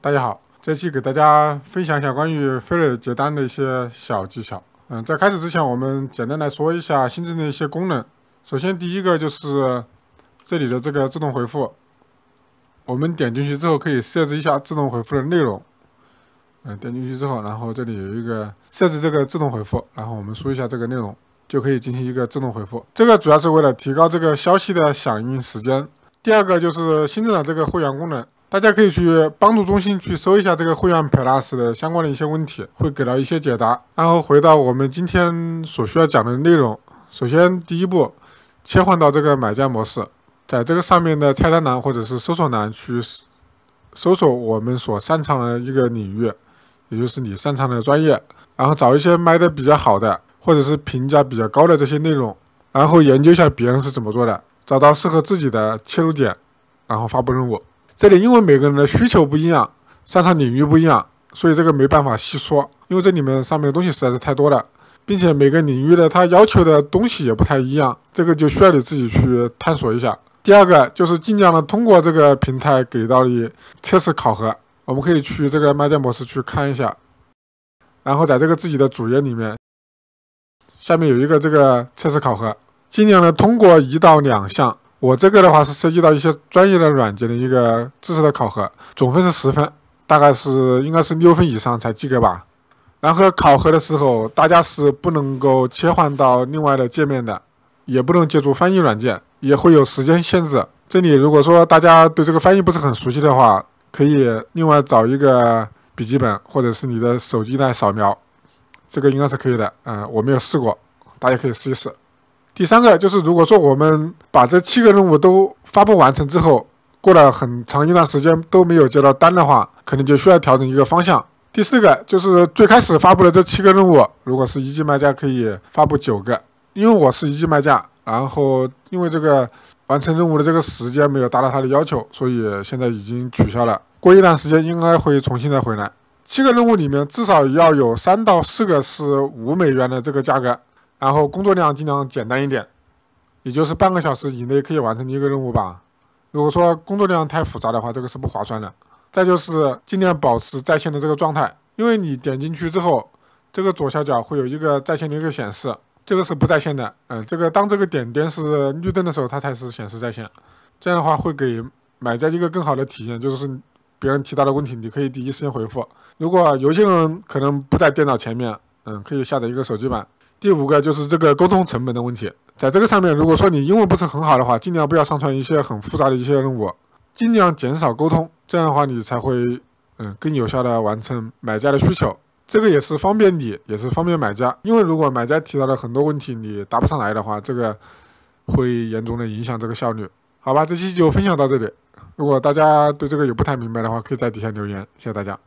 大家好，这期给大家分享一下关于飞瑞接单的一些小技巧。嗯，在开始之前，我们简单来说一下新增的一些功能。首先，第一个就是这里的这个自动回复，我们点进去之后可以设置一下自动回复的内容。嗯，点进去之后，然后这里有一个设置这个自动回复，然后我们输一下这个内容，就可以进行一个自动回复。这个主要是为了提高这个消息的响应时间。第二个就是新增的这个会员功能。大家可以去帮助中心去搜一下这个会员 Plus 的相关的一些问题，会给到一些解答。然后回到我们今天所需要讲的内容。首先，第一步，切换到这个买家模式，在这个上面的菜单栏或者是搜索栏去搜索我们所擅长的一个领域，也就是你擅长的专业，然后找一些卖的比较好的，或者是评价比较高的这些内容，然后研究一下别人是怎么做的，找到适合自己的切入点，然后发布任务。这里因为每个人的需求不一样，擅长领域不一样，所以这个没办法细说。因为这里面上面的东西实在是太多了，并且每个领域的它要求的东西也不太一样，这个就需要你自己去探索一下。第二个就是尽量的通过这个平台给到你测试考核，我们可以去这个卖家模式去看一下，然后在这个自己的主页里面，下面有一个这个测试考核，尽量的通过一到两项。我这个的话是涉及到一些专业的软件的一个知识的考核，总分是十分，大概是应该是六分以上才及格吧。然后考核的时候，大家是不能够切换到另外的界面的，也不能借助翻译软件，也会有时间限制。这里如果说大家对这个翻译不是很熟悉的话，可以另外找一个笔记本或者是你的手机来扫描，这个应该是可以的。嗯，我没有试过，大家可以试一试。第三个就是，如果说我们把这七个任务都发布完成之后，过了很长一段时间都没有接到单的话，可能就需要调整一个方向。第四个就是最开始发布的这七个任务，如果是一级卖家可以发布九个，因为我是一级卖家，然后因为这个完成任务的这个时间没有达到他的要求，所以现在已经取消了。过一段时间应该会重新再回来。七个任务里面至少要有三到四个是五美元的这个价格。然后工作量尽量简单一点，也就是半个小时以内可以完成的一个任务吧。如果说工作量太复杂的话，这个是不划算的。再就是尽量保持在线的这个状态，因为你点进去之后，这个左下角会有一个在线的一个显示，这个是不在线的。嗯，这个当这个点点是绿灯的时候，它才是显示在线。这样的话会给买家一个更好的体验，就是别人提到的问题，你可以第一时间回复。如果有些人可能不在电脑前面，嗯，可以下载一个手机版。第五个就是这个沟通成本的问题，在这个上面，如果说你英文不是很好的话，尽量不要上传一些很复杂的一些任务，尽量减少沟通，这样的话你才会，嗯，更有效的完成买家的需求。这个也是方便你，也是方便买家，因为如果买家提到了很多问题你答不上来的话，这个会严重的影响这个效率。好吧，这期就分享到这里，如果大家对这个有不太明白的话，可以在底下留言，谢谢大家。